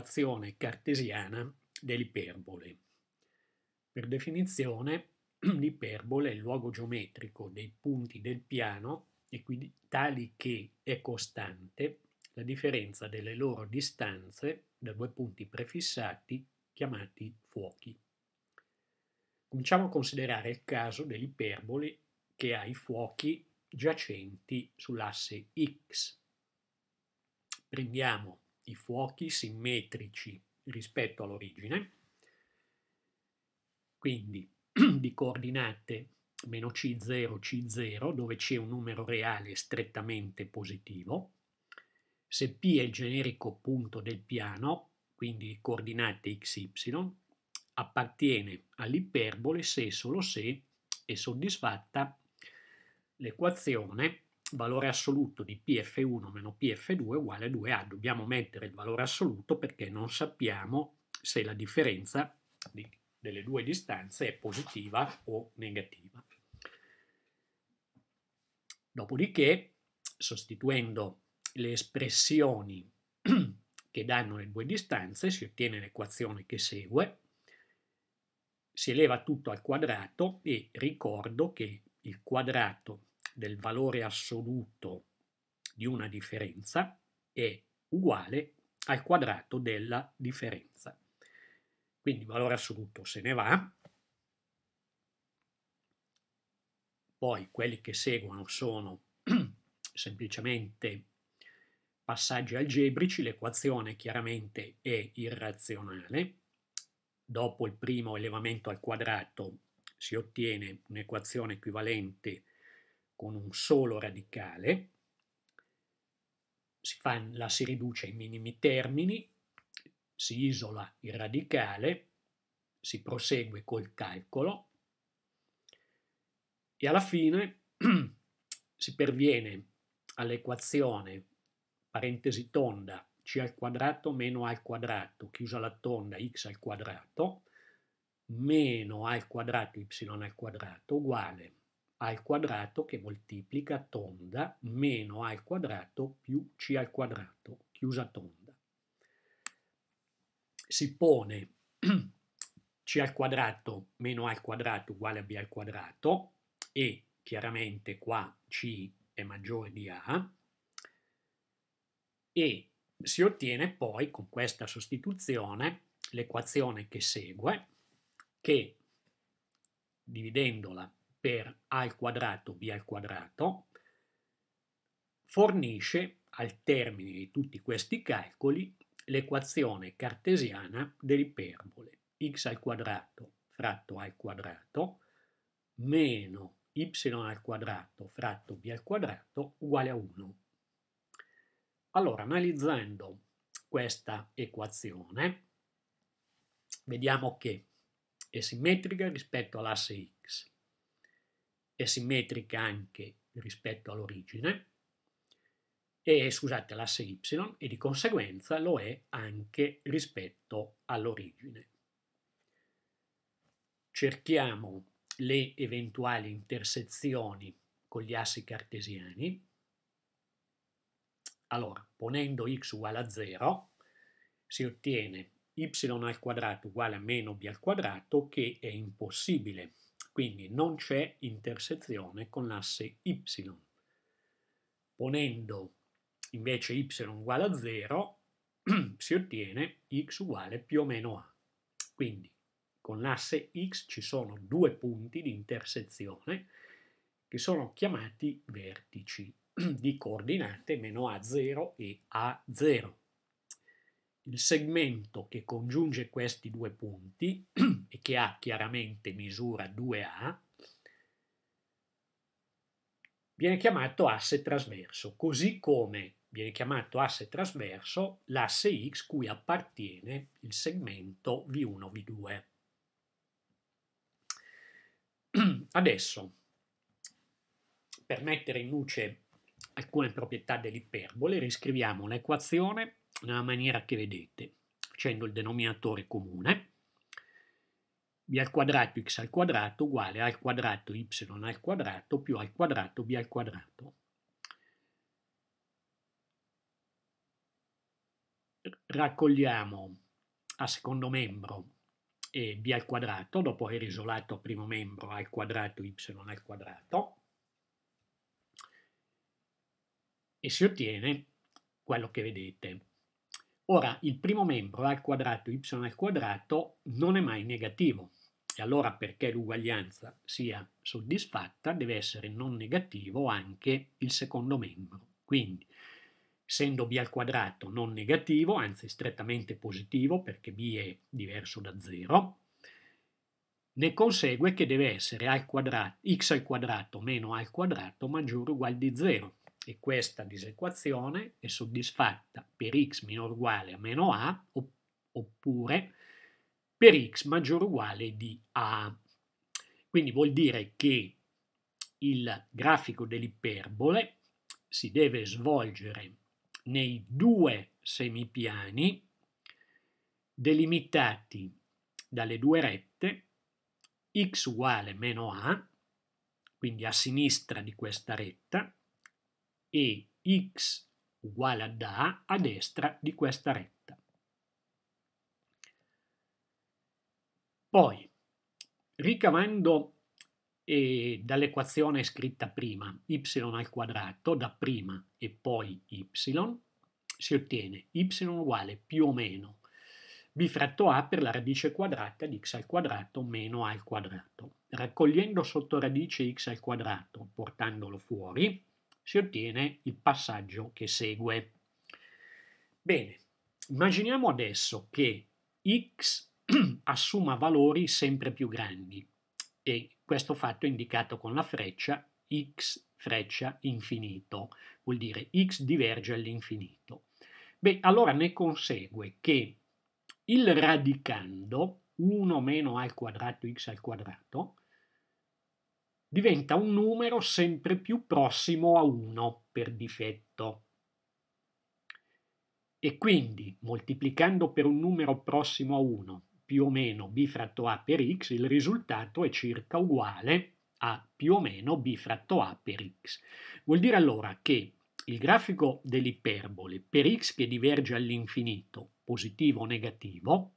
azione cartesiana dell'iperbole. Per definizione, l'iperbole è il luogo geometrico dei punti del piano e quindi tali che è costante la differenza delle loro distanze da due punti prefissati chiamati fuochi. Cominciamo a considerare il caso dell'iperbole che ha i fuochi giacenti sull'asse x. Prendiamo i fuochi simmetrici rispetto all'origine, quindi di coordinate meno C0, C0, dove c'è un numero reale strettamente positivo, se P è il generico punto del piano, quindi di coordinate XY, appartiene all'iperbole se e solo se è soddisfatta l'equazione valore assoluto di pf1 meno pf2 uguale a 2a. Dobbiamo mettere il valore assoluto perché non sappiamo se la differenza delle due distanze è positiva o negativa. Dopodiché, sostituendo le espressioni che danno le due distanze, si ottiene l'equazione che segue, si eleva tutto al quadrato e ricordo che il quadrato del valore assoluto di una differenza è uguale al quadrato della differenza. Quindi il valore assoluto se ne va, poi quelli che seguono sono semplicemente passaggi algebrici, l'equazione chiaramente è irrazionale, dopo il primo elevamento al quadrato si ottiene un'equazione equivalente a con un solo radicale, si fa, la si riduce ai minimi termini, si isola il radicale, si prosegue col calcolo e alla fine si perviene all'equazione parentesi tonda c al quadrato meno a al quadrato, chiusa la tonda x al quadrato, meno a al quadrato y al quadrato uguale al quadrato che moltiplica tonda meno a al quadrato più c al quadrato, chiusa tonda. Si pone c al quadrato meno a al quadrato uguale a b al quadrato e chiaramente qua c è maggiore di a e si ottiene poi con questa sostituzione l'equazione che segue che dividendola per a al quadrato b al quadrato fornisce, al termine di tutti questi calcoli, l'equazione cartesiana dell'iperbole x al quadrato fratto a al quadrato meno y al quadrato fratto b al quadrato uguale a 1. Allora, analizzando questa equazione, vediamo che è simmetrica rispetto all'asse x è simmetrica anche rispetto all'origine, e scusate, l'asse y, e di conseguenza lo è anche rispetto all'origine. Cerchiamo le eventuali intersezioni con gli assi cartesiani. Allora, ponendo x uguale a 0, si ottiene y al quadrato uguale a meno b al quadrato, che è impossibile quindi non c'è intersezione con l'asse y. Ponendo invece y uguale a 0 si ottiene x uguale più o meno a. Quindi con l'asse x ci sono due punti di intersezione che sono chiamati vertici di coordinate meno a0 e a0 il segmento che congiunge questi due punti e che ha chiaramente misura 2A viene chiamato asse trasverso, così come viene chiamato asse trasverso l'asse X cui appartiene il segmento V1, V2. Adesso, per mettere in luce alcune proprietà dell'iperbole, riscriviamo l'equazione nella maniera che vedete, facendo il denominatore comune, b al quadrato x al quadrato uguale al quadrato y al quadrato più al quadrato b al quadrato. Raccogliamo a secondo membro e b al quadrato, dopo aver isolato a primo membro al quadrato y al quadrato, e si ottiene quello che vedete. Ora, il primo membro a al quadrato y al quadrato non è mai negativo. E allora perché l'uguaglianza sia soddisfatta deve essere non negativo anche il secondo membro. Quindi, essendo b al quadrato non negativo, anzi strettamente positivo perché b è diverso da 0, ne consegue che deve essere al quadrato, x al quadrato meno a al quadrato maggiore o uguale di 0, e questa disequazione è soddisfatta per x minore uguale a meno a oppure per x maggiore uguale di a. Quindi vuol dire che il grafico dell'iperbole si deve svolgere nei due semipiani delimitati dalle due rette x uguale meno a, quindi a sinistra di questa retta, e x uguale ad a a destra di questa retta. Poi, ricavando eh, dall'equazione scritta prima y al quadrato da prima e poi y, si ottiene y uguale più o meno b fratto a per la radice quadrata di x al quadrato meno a al quadrato. Raccogliendo sotto radice x al quadrato, portandolo fuori, si ottiene il passaggio che segue. Bene, immaginiamo adesso che x assuma valori sempre più grandi e questo fatto è indicato con la freccia x freccia infinito, vuol dire x diverge all'infinito. Beh, allora ne consegue che il radicando 1 meno a al quadrato x al quadrato diventa un numero sempre più prossimo a 1 per difetto. E quindi, moltiplicando per un numero prossimo a 1 più o meno b fratto a per x, il risultato è circa uguale a più o meno b fratto a per x. Vuol dire allora che il grafico dell'iperbole per x che diverge all'infinito, positivo o negativo,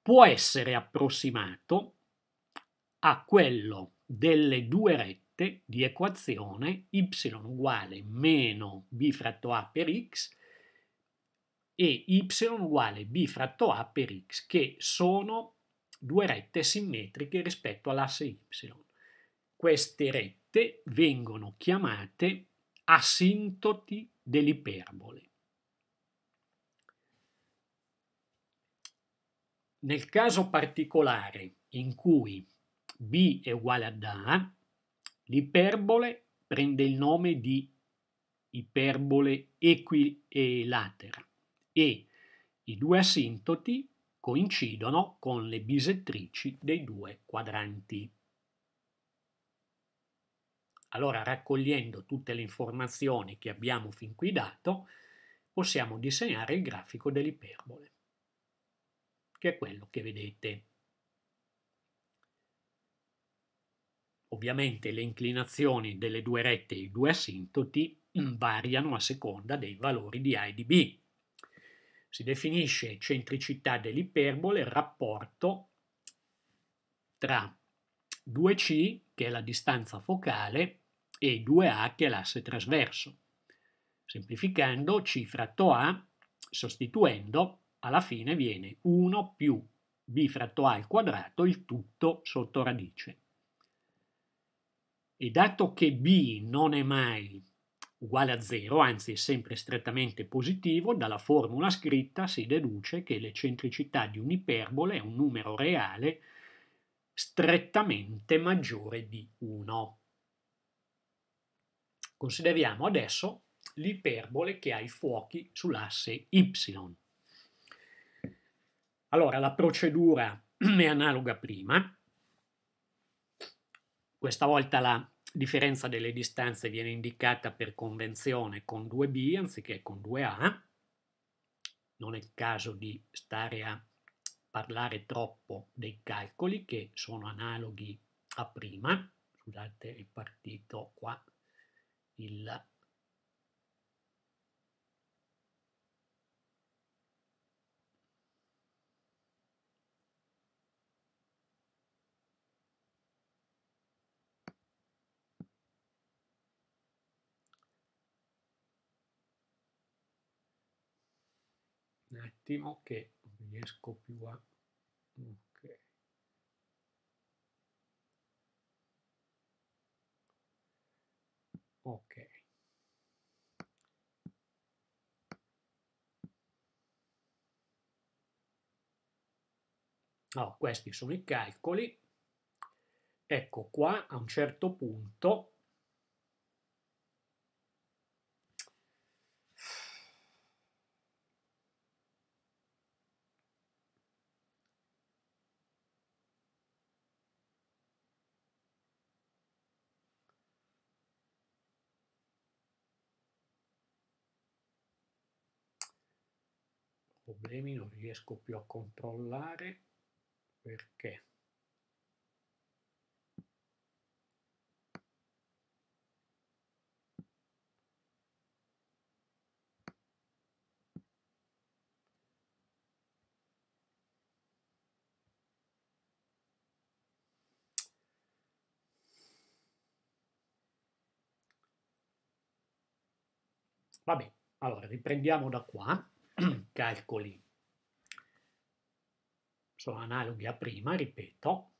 può essere approssimato a quello delle due rette di equazione y uguale meno b fratto a per x e y uguale b fratto a per x, che sono due rette simmetriche rispetto all'asse y. Queste rette vengono chiamate asintoti dell'iperbole. Nel caso particolare in cui B è uguale a A, eh? l'iperbole prende il nome di iperbole equilatera e i due asintoti coincidono con le bisettrici dei due quadranti. Allora, raccogliendo tutte le informazioni che abbiamo fin qui dato, possiamo disegnare il grafico dell'iperbole, che è quello che vedete. Ovviamente le inclinazioni delle due rette e i due asintoti mm, variano a seconda dei valori di A e di B. Si definisce centricità dell'iperbole il rapporto tra 2C, che è la distanza focale, e 2A, che è l'asse trasverso. Semplificando, C fratto A, sostituendo, alla fine viene 1 più B fratto A al quadrato, il tutto sotto radice. E dato che b non è mai uguale a 0, anzi è sempre strettamente positivo, dalla formula scritta si deduce che l'eccentricità di un'iperbole è un numero reale strettamente maggiore di 1. Consideriamo adesso l'iperbole che ha i fuochi sull'asse y. Allora, la procedura è analoga prima, questa volta la differenza delle distanze viene indicata per convenzione con 2b anziché con 2a. Non è il caso di stare a parlare troppo dei calcoli che sono analoghi a prima. Scusate, è partito qua il attimo che non riesco più a... Okay. ok. Oh, questi sono i calcoli. Ecco qua, a un certo punto, problemi, non riesco più a controllare perché Vabbè, allora riprendiamo da qua calcoli sono analoghi a prima, ripeto,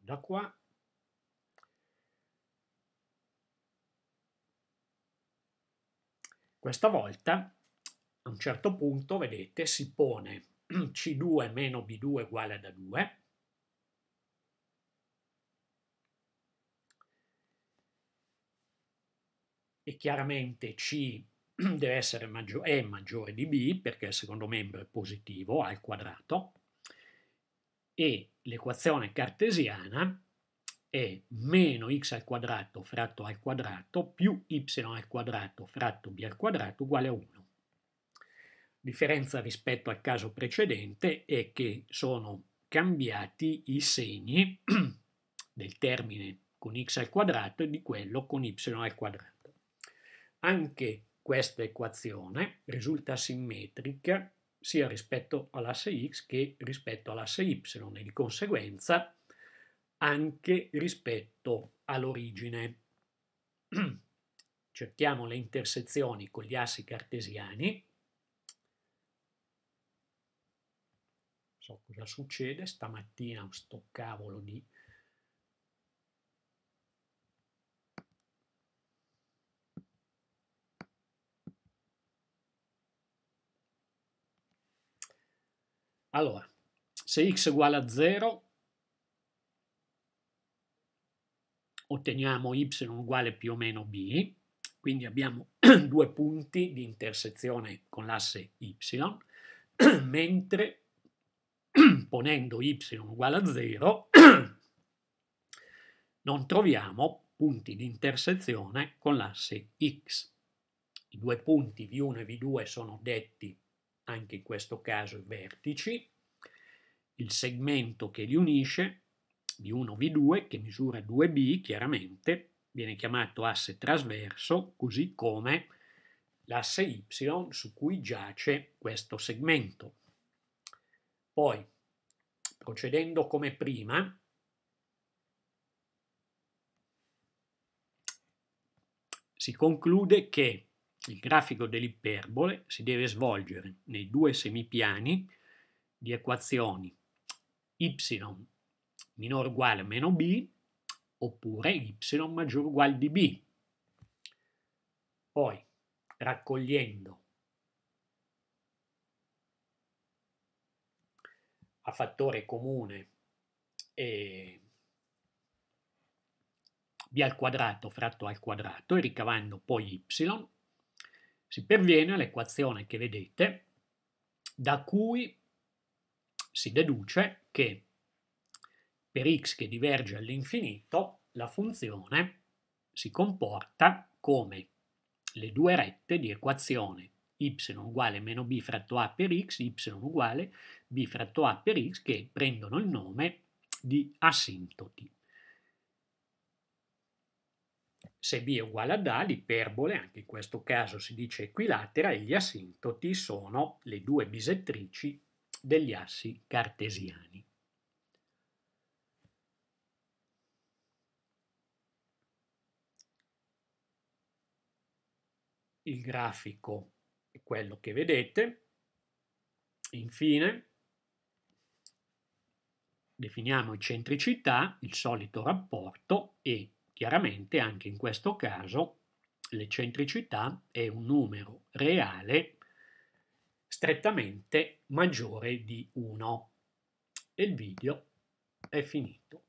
da qua Questa volta, a un certo punto, vedete, si pone C2 meno B2 uguale a 2, e chiaramente C deve essere maggio- è maggiore di B perché il secondo membro è positivo al quadrato e l'equazione cartesiana è meno x al quadrato fratto al quadrato più y al quadrato fratto b al quadrato uguale a 1. Differenza rispetto al caso precedente è che sono cambiati i segni del termine con x al quadrato e di quello con y al quadrato. Anche questa equazione risulta simmetrica sia rispetto all'asse x che rispetto all'asse y e di conseguenza anche rispetto all'origine. Cerchiamo le intersezioni con gli assi cartesiani. So cosa succede, stamattina sto cavolo di Allora, se x è uguale a 0, otteniamo y uguale più o meno b, quindi abbiamo due punti di intersezione con l'asse y, mentre ponendo y uguale a 0 non troviamo punti di intersezione con l'asse x. I due punti V1 e V2 sono detti anche in questo caso i vertici, il segmento che li unisce, V1-V2, che misura 2B chiaramente, viene chiamato asse trasverso, così come l'asse Y su cui giace questo segmento. Poi, procedendo come prima, si conclude che il grafico dell'iperbole si deve svolgere nei due semipiani di equazioni y minore uguale a meno b oppure y maggiore uguale di b. Poi, raccogliendo a fattore comune e eh, b al quadrato fratto al quadrato e ricavando poi y si perviene all'equazione che vedete, da cui si deduce che per x che diverge all'infinito la funzione si comporta come le due rette di equazione y uguale meno b fratto a per x, y uguale b fratto a per x che prendono il nome di asintoti. Se b è uguale ad a, l'iperbole, anche in questo caso si dice equilatera, e gli asintoti sono le due bisettrici degli assi cartesiani. Il grafico è quello che vedete. Infine, definiamo eccentricità, il solito rapporto, e Chiaramente anche in questo caso l'eccentricità è un numero reale strettamente maggiore di 1 e il video è finito.